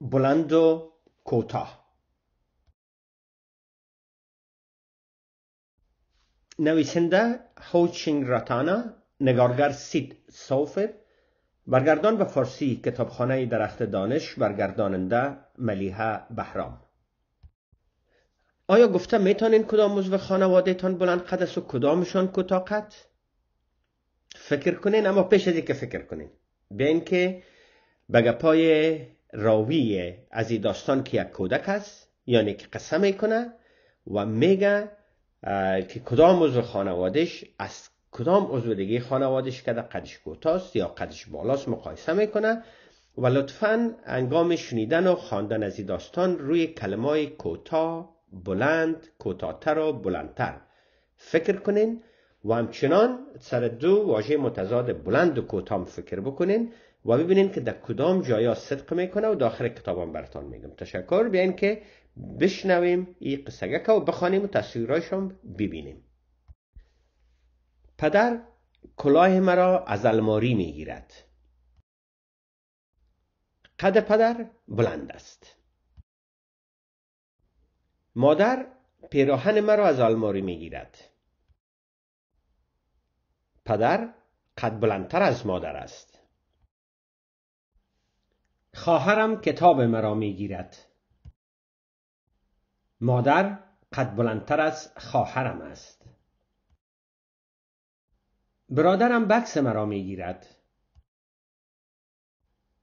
بلند و کوتاه نویسنده هوچینگ راتانا نگارگر سید سوفر برگردان به فارسی کتابخانه درخت دانش برگرداننده ملیحه بهرام آیا گفته میتانین کدام عضو تان بلند قد و کدامشان کوتاه قد فکر کنین اما پیش از که فکر کنین بین که به گپای راوی از این داستان که یک کودک است یعنی که قصه میکنه و میگه که کدام عضو خانوادش از کدام عضو دیگه خانوادش که قدش کوتاست یا قدش بالاست مقایسه میکنه و لطفا انگام شنیدن و خواندن از این داستان روی کلمای کوتا بلند کوتاتر و بلندتر فکر کنین و همچنان سر دو واژه متضاد بلند و کوتاه فکر بکنین و ببینین که در کدام جایا صدق میکنه و داخل کتابم براتان میگم تشکر بیاین که بشنویم این قصه و بخوانیم و تصویرهایشم ببینیم پدر کلاه مرا از الماری میگیرد قد پدر بلند است مادر پیراهن مرا از الماری میگیرد پدر قد بلندتر از مادر است خواهرم کتاب مرا میگیرد مادر قد بلندتر از خواهرم است برادرم بکس مرا میگیرد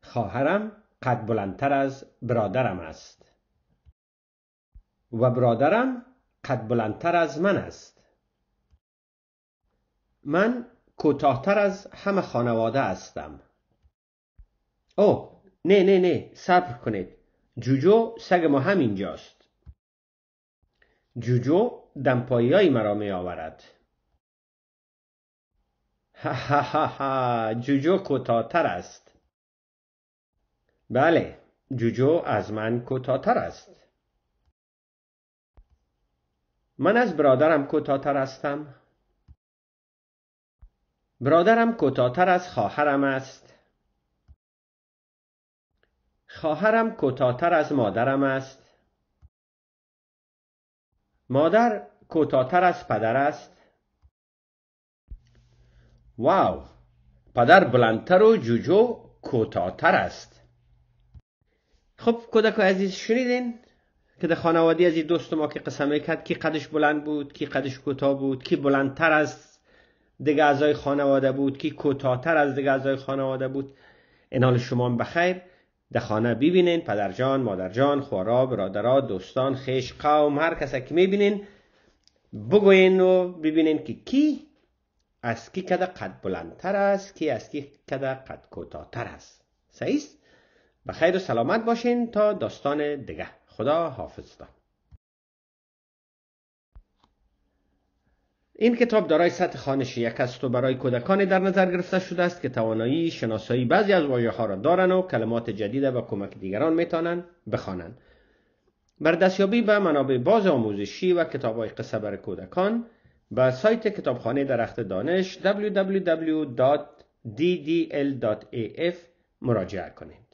خواهرم قد بلندتر از برادرم است و برادرم قد بلندتر از من است من کوتاهتر از همه خانواده هستم او نه نه نه صبر کنید جوجو سگ ما همینجاست جوجو دمپایی مرا می آورد ها ها ها ها جوجو کوتاهتر است بله جوجو از من کوتاهتر است من از برادرم کوتاهتر هستم برادرم کوتاهتر از خواهرم است. خواهرم کوتاهتر از مادرم است. مادر کوتاهتر از پدر است. واو! پدر بلندتر و جوجو کوتاهتر است. خب کودک عزیز شنیدین که در خانواده از این دوست ما که قسم کرد کی قدش بلند بود کی قدش کوتاه بود کی بلندتر از دیگه اعضای خانواده بود کی کوتاهتر از دیگه اعضای خانواده بود انال شما بخیر در خانه ببینین پدرجان مادرجان خورا برادرها دوستان خیش قوم هر کس که میبینین بگوین و ببینین که کی از کی کده قد بلندتر است کی از کی کده قد کوتاهتر است صحیح بخیر و سلامت باشین تا داستان دیگه خدا حافظتان این کتاب دارای سطح خانش یک است و برای کودکان در نظر گرفته شده است که توانایی شناسایی بعضی از واژه ها را دارند و کلمات جدید و کمک دیگران میتوانند بخوانند بر دستیابی به منابع باز آموزشی و کتاب های قصه بر کودکان به سایت کتابخانه درخت دانش www.ddl.af مراجعه کنید